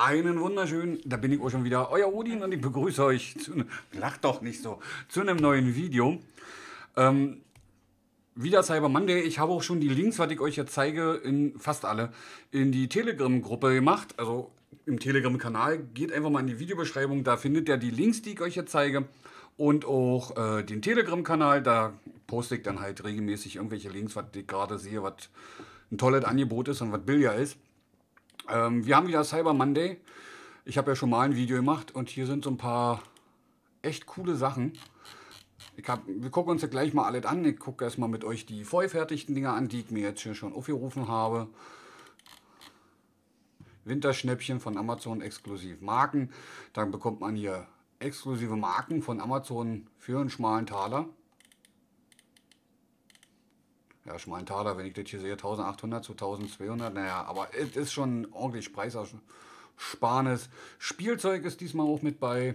Einen wunderschönen, da bin ich auch schon wieder, euer Odin und ich begrüße euch, zu, ne, lacht doch nicht so, zu einem neuen Video. Ähm, wieder Cyber Monday. Ich habe auch schon die Links, was ich euch jetzt zeige, in fast alle, in die Telegram-Gruppe gemacht. Also im Telegram-Kanal. Geht einfach mal in die Videobeschreibung, da findet ihr die Links, die ich euch jetzt zeige. Und auch äh, den Telegram-Kanal, da poste ich dann halt regelmäßig irgendwelche Links, was ich gerade sehe, was ein tolles Angebot ist und was billiger ist. Ähm, wir haben wieder Cyber Monday. Ich habe ja schon mal ein Video gemacht und hier sind so ein paar echt coole Sachen. Hab, wir gucken uns ja gleich mal alles an. Ich gucke erstmal mit euch die vorgefertigten Dinger an, die ich mir jetzt hier schon aufgerufen habe. Winterschnäppchen von Amazon exklusiv Marken. Dann bekommt man hier exklusive Marken von Amazon für einen schmalen Taler ja, schmalen Taler, wenn ich das hier sehe, 1800 zu 1200, naja, aber es ist schon ordentlich Preisersparnis. Spielzeug ist diesmal auch mit bei.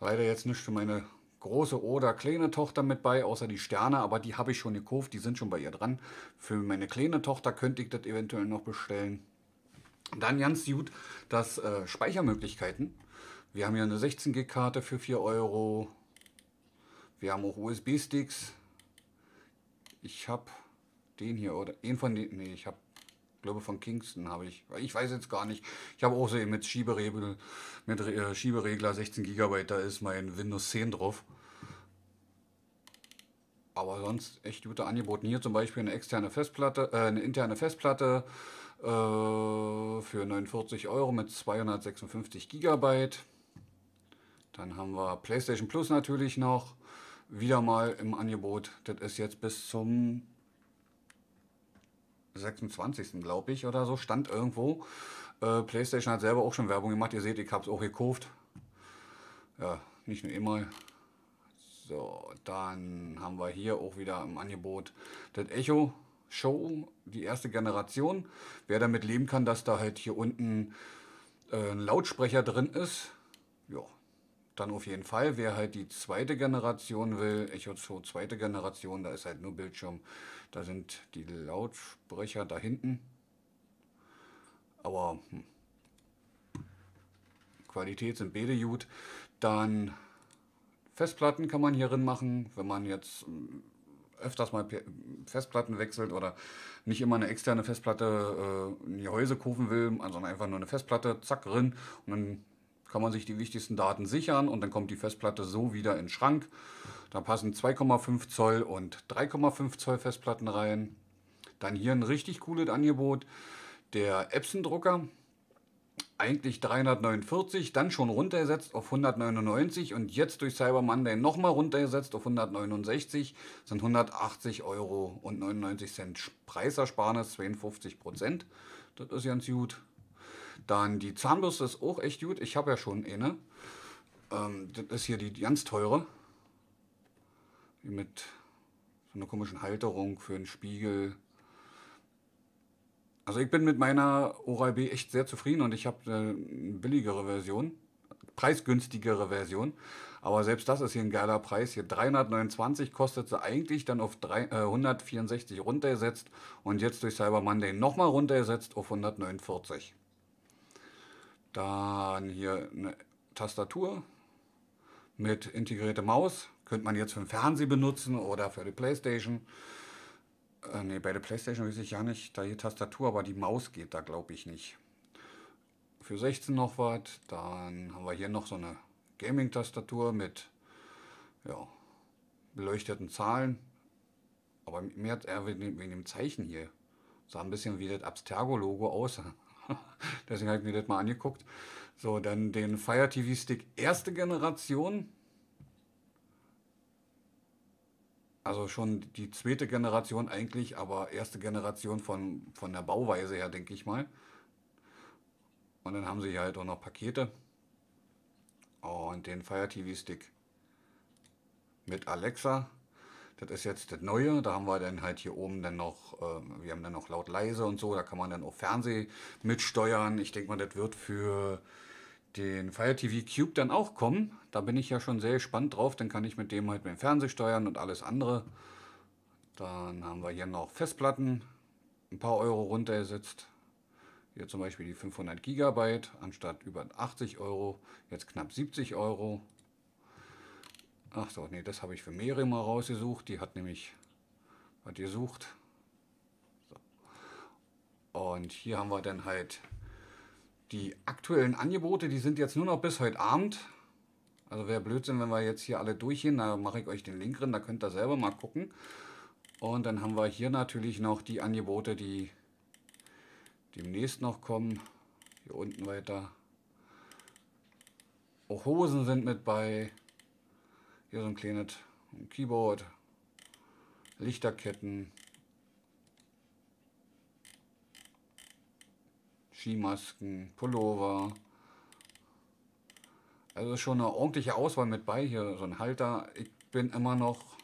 Leider jetzt nicht für meine große oder kleine Tochter mit bei, außer die Sterne, aber die habe ich schon gekauft, die sind schon bei ihr dran. Für meine kleine Tochter könnte ich das eventuell noch bestellen. Dann ganz gut, das äh, Speichermöglichkeiten. Wir haben hier eine 16 Gig-Karte für 4 Euro. Wir haben auch USB-Sticks ich habe den hier oder den von den. Nee, ich habe, glaube von Kingston habe ich. Ich weiß jetzt gar nicht. Ich habe auch so mit Schieberegel, mit äh, Schieberegler 16 GB, da ist mein Windows 10 drauf. Aber sonst echt gute Angebote. Hier zum Beispiel eine externe Festplatte, äh, eine interne Festplatte äh, für 49 Euro mit 256 GB. Dann haben wir PlayStation Plus natürlich noch wieder mal im Angebot. Das ist jetzt bis zum 26. glaube ich oder so, stand irgendwo. Äh, PlayStation hat selber auch schon Werbung gemacht. Ihr seht, ich habe es auch gekauft. Ja, nicht nur immer. So, dann haben wir hier auch wieder im Angebot das Echo Show, die erste Generation. Wer damit leben kann, dass da halt hier unten äh, ein Lautsprecher drin ist, ja, dann auf jeden Fall. Wer halt die zweite Generation will, Echo 2 zweite Generation, da ist halt nur Bildschirm. Da sind die Lautsprecher da hinten. Aber hm. Qualität sind beide gut. Dann Festplatten kann man hier drin machen, wenn man jetzt hm, öfters mal Festplatten wechselt oder nicht immer eine externe Festplatte äh, in Häuser kaufen will, sondern einfach nur eine Festplatte, zack, drin und dann kann man sich die wichtigsten Daten sichern und dann kommt die Festplatte so wieder in den Schrank. Da passen 2,5 Zoll und 3,5 Zoll Festplatten rein. Dann hier ein richtig cooles Angebot, der Epson-Drucker. Eigentlich 349, dann schon runtergesetzt auf 199 und jetzt durch Cyber Monday nochmal runtergesetzt auf 169, sind 180 Euro und 99 Cent Preisersparnis, 52 Prozent. Das ist ganz gut. Dann die Zahnbürste ist auch echt gut. Ich habe ja schon eine. Ähm, das ist hier die ganz teure. Mit so einer komischen Halterung für einen Spiegel. Also ich bin mit meiner Oral-B echt sehr zufrieden und ich habe eine billigere Version, preisgünstigere Version. Aber selbst das ist hier ein geiler Preis. Hier 329 kostet sie eigentlich, dann auf 3, äh, 164 runtergesetzt und jetzt durch Cyber Monday nochmal runtergesetzt auf 149. Dann hier eine Tastatur mit integrierter Maus. Könnte man jetzt für den Fernseher benutzen oder für die Playstation. Äh, ne, bei der Playstation weiß ich ja nicht, da hier Tastatur, aber die Maus geht da glaube ich nicht. Für 16 noch was. Dann haben wir hier noch so eine Gaming-Tastatur mit ja, beleuchteten Zahlen. Aber mehr äh, eher wegen dem Zeichen hier. Sah ein bisschen wie das Abstergo-Logo aus. Deswegen habe ich mir das mal angeguckt. So, dann den Fire TV Stick erste Generation. Also schon die zweite Generation eigentlich, aber erste Generation von, von der Bauweise her, denke ich mal. Und dann haben sie hier halt auch noch Pakete. Und den Fire TV Stick mit Alexa das ist jetzt das Neue. Da haben wir dann halt hier oben dann noch, äh, wir haben dann noch laut leise und so. Da kann man dann auch Fernseh mitsteuern. Ich denke mal, das wird für den Fire TV Cube dann auch kommen. Da bin ich ja schon sehr gespannt drauf. Dann kann ich mit dem halt mit dem Fernseh steuern und alles andere. Dann haben wir hier noch Festplatten. Ein paar Euro runtergesetzt. Hier zum Beispiel die 500 Gigabyte anstatt über 80 Euro, jetzt knapp 70 Euro. Ach so, nee, das habe ich für Miri mal rausgesucht. Die hat nämlich was gesucht. So. Und hier haben wir dann halt die aktuellen Angebote. Die sind jetzt nur noch bis heute Abend. Also wäre Blödsinn, wenn wir jetzt hier alle durchgehen. Da mache ich euch den Link drin, da könnt ihr selber mal gucken. Und dann haben wir hier natürlich noch die Angebote, die demnächst noch kommen. Hier unten weiter. Auch Hosen sind mit bei. Hier so ein kleines Keyboard, Lichterketten, Skimasken, Pullover. Also schon eine ordentliche Auswahl mit bei. Hier so ein Halter. Ich bin immer noch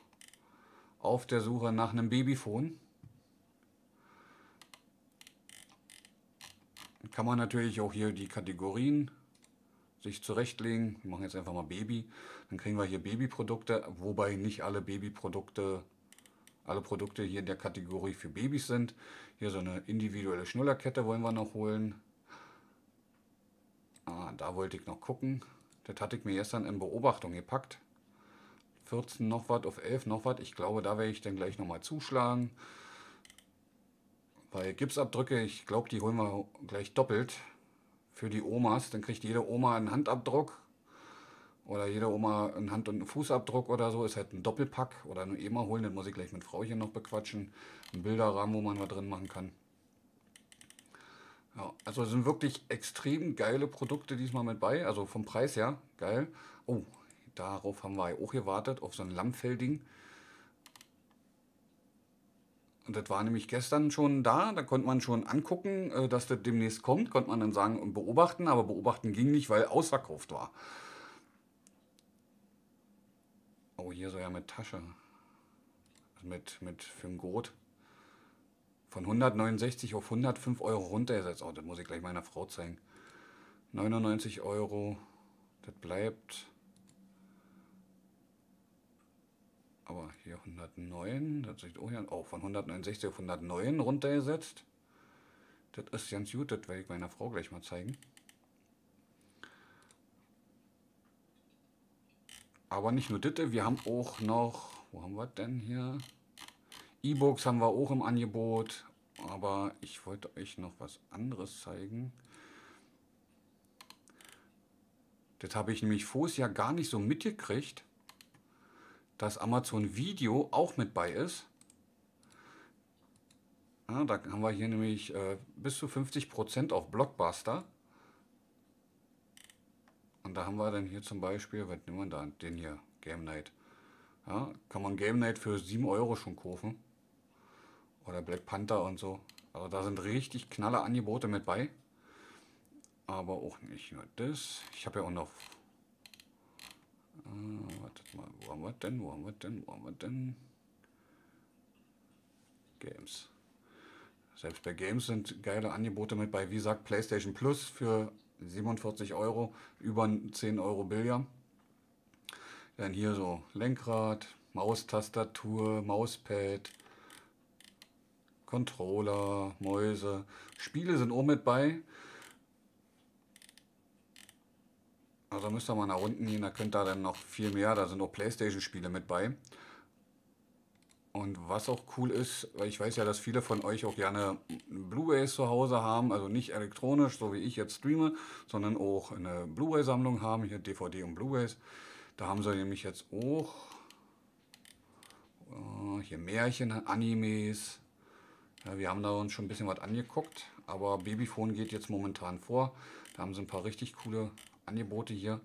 auf der Suche nach einem Babyphone. Kann man natürlich auch hier die Kategorien sich zurechtlegen. Wir machen jetzt einfach mal Baby. Dann kriegen wir hier Babyprodukte, wobei nicht alle Babyprodukte, alle Produkte hier in der Kategorie für Babys sind. Hier so eine individuelle Schnullerkette wollen wir noch holen. Ah, da wollte ich noch gucken. Das hatte ich mir gestern in Beobachtung gepackt. 14 noch was auf 11 noch was. Ich glaube, da werde ich dann gleich nochmal zuschlagen. Bei Gipsabdrücke, ich glaube, die holen wir gleich doppelt für die Omas. Dann kriegt jede Oma einen Handabdruck oder jede Oma einen Hand- und einen Fußabdruck oder so. Ist halt ein Doppelpack oder eine EMA holen. Den muss ich gleich mit Frauchen noch bequatschen. Ein Bilderrahmen, wo man was drin machen kann. Ja, also sind wirklich extrem geile Produkte diesmal mit bei. Also vom Preis her geil. Oh, darauf haben wir auch gewartet, auf so ein Lammfelding. ding und das war nämlich gestern schon da, da konnte man schon angucken, äh, dass das demnächst kommt, konnte man dann sagen und beobachten, aber beobachten ging nicht, weil ausverkauft war. Oh, hier so ja mit Tasche. Mit, mit für ein Gurt. Von 169 auf 105 Euro runtergesetzt. Oh, das muss ich gleich meiner Frau zeigen. 99 Euro, das bleibt aber hier 109, das sieht auch ja oh, von 169 auf 109 runtergesetzt. Das ist ganz gut, das werde ich meiner Frau gleich mal zeigen. Aber nicht nur das, wir haben auch noch, wo haben wir denn hier? E-Books haben wir auch im Angebot, aber ich wollte euch noch was anderes zeigen. Das habe ich nämlich vorher ja gar nicht so mitgekriegt dass Amazon Video auch mit bei ist. Ja, da haben wir hier nämlich äh, bis zu 50% auf Blockbuster. Und da haben wir dann hier zum Beispiel, was nehmen wir da? Den hier, Game Night. Ja, kann man Game Night für 7 Euro schon kaufen. Oder Black Panther und so. Also da sind richtig knalle Angebote mit bei. Aber auch nicht nur das. Ich habe ja auch noch äh, wartet mal, wo haben wir denn, wo haben wir denn, wo haben wir denn? Games. Selbst bei Games sind geile Angebote mit bei, wie gesagt, PlayStation Plus für 47 Euro, über 10 Euro Billiard. Dann hier so Lenkrad, Maustastatur, Mauspad, Controller, Mäuse. Spiele sind auch mit bei. Also müsst ihr mal nach unten gehen, da könnt ihr dann noch viel mehr, da sind auch Playstation-Spiele mit bei. Und was auch cool ist, weil ich weiß ja, dass viele von euch auch gerne Blu-rays zu Hause haben, also nicht elektronisch, so wie ich jetzt streame, sondern auch eine Blu-ray-Sammlung haben, hier DVD und Blu-rays. Da haben sie nämlich jetzt auch äh, hier Märchen, Animes. Ja, wir haben da uns schon ein bisschen was angeguckt, aber Babyphone geht jetzt momentan vor. Da haben sie ein paar richtig coole Angebote hier.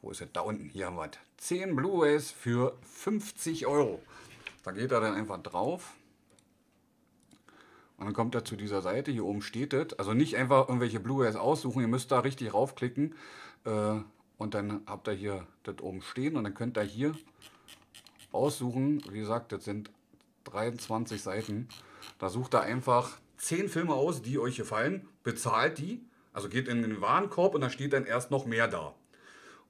Wo ist es? Da unten. Hier haben wir es. 10 Blu-rays für 50 Euro. Da geht er dann einfach drauf. Und dann kommt er zu dieser Seite. Hier oben steht es. Also nicht einfach irgendwelche Blu-rays aussuchen. Ihr müsst da richtig raufklicken. Äh, und dann habt ihr hier das oben stehen. Und dann könnt ihr hier aussuchen. Wie gesagt, das sind 23 Seiten. Da sucht ihr einfach 10 Filme aus, die euch gefallen. Bezahlt die also geht in den Warenkorb und da steht dann erst noch mehr da.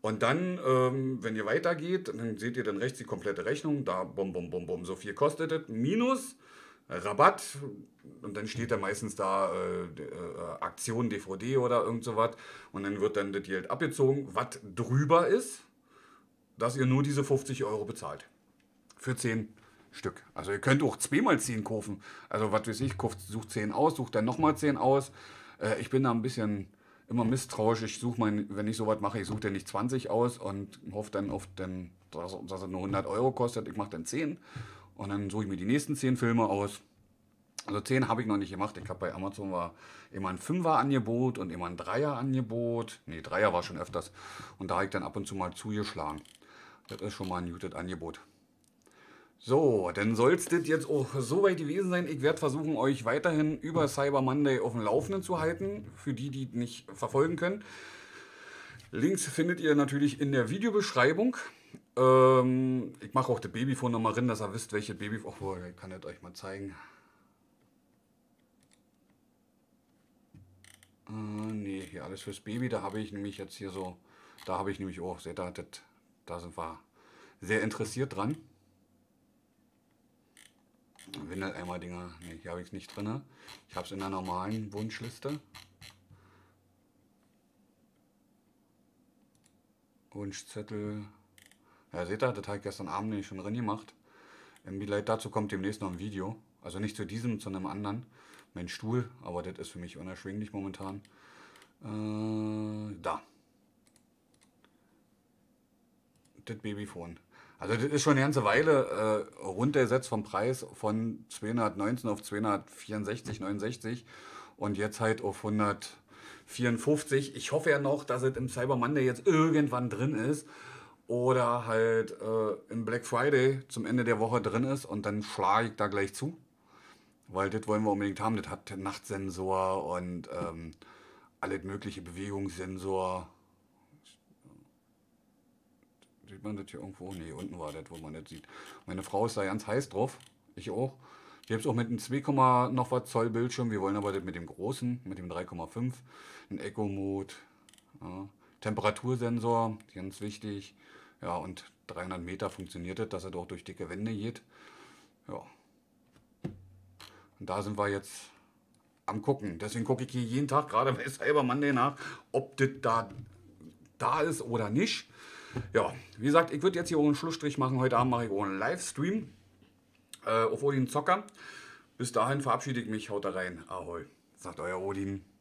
Und dann, ähm, wenn ihr weitergeht, dann seht ihr dann rechts die komplette Rechnung. Da, bum, bum, bum, bum, so viel kostet es. Minus Rabatt. Und dann steht da meistens da äh, äh, Aktion DVD oder irgend so was. Und dann wird dann das Geld abgezogen, was drüber ist, dass ihr nur diese 50 Euro bezahlt. Für 10 Stück. Also ihr könnt auch zweimal 10 kaufen. Also was weiß ich, sucht 10 aus, sucht dann nochmal 10 aus. Äh, ich bin da ein bisschen immer misstrauisch. Ich suche mein, wenn ich sowas mache, ich suche den nicht 20 aus und hoffe dann auf den, dass, dass er nur 100 Euro kostet. Ich mache dann 10 und dann suche ich mir die nächsten 10 Filme aus. Also 10 habe ich noch nicht gemacht. Ich habe bei Amazon war immer ein 5er angebot und immer ein 3er angebot Ne, 3er war schon öfters. Und da habe ich dann ab und zu mal zugeschlagen. Das ist schon mal ein gutes Angebot. So, dann soll es das jetzt auch so weit gewesen sein. Ich werde versuchen, euch weiterhin über Cyber Monday auf dem Laufenden zu halten, für die, die nicht verfolgen können. Links findet ihr natürlich in der Videobeschreibung. Ähm, ich mache auch das Babyphone nochmal drin, dass ihr wisst, welche Baby... Oh, ich kann das euch mal zeigen. Äh, nee, hier alles fürs Baby. Da habe ich nämlich jetzt hier so... Da habe ich nämlich auch... Seht ihr, da sind wir sehr interessiert dran eimer dinger ne, hier habe ich es nicht drin. Ich habe es in der normalen Wunschliste. Wunschzettel. Ja, seht ihr, das habe ich gestern Abend nämlich schon drin gemacht. Ambilight, dazu kommt demnächst noch ein Video. Also nicht zu diesem, zu einem anderen. Mein Stuhl, aber das ist für mich unerschwinglich momentan. Äh, da. Das Babyfon. Also das ist schon eine ganze Weile äh, runtergesetzt vom Preis von 219 auf 264, 69 und jetzt halt auf 154. Ich hoffe ja noch, dass es im Cyber Monday jetzt irgendwann drin ist oder halt äh, im Black Friday zum Ende der Woche drin ist und dann schlage ich da gleich zu, weil das wollen wir unbedingt haben. Das hat Nachtsensor und ähm, alles mögliche Bewegungssensor. Sieht man das hier irgendwo? Ne, unten war das, wo man das sieht. Meine Frau ist da ganz heiß drauf. Ich auch. Ich habe es auch mit einem 2, noch was Zoll Bildschirm. Wir wollen aber das mit dem großen, mit dem 3,5. Ein echo mode Ja. Temperatursensor, ganz wichtig. Ja, und 300 Meter funktioniert das, dass er doch durch dicke Wände geht. Ja. Und da sind wir jetzt am gucken. Deswegen gucke ich hier jeden Tag, gerade bei Cyber Monday nach, ob das da, da ist oder nicht. Ja, wie gesagt, ich würde jetzt hier auch einen Schlussstrich machen. Heute Abend mache ich auch einen Livestream äh, auf Odin Zocker. Bis dahin verabschiede ich mich. Haut da rein. Ahoi, sagt euer Odin.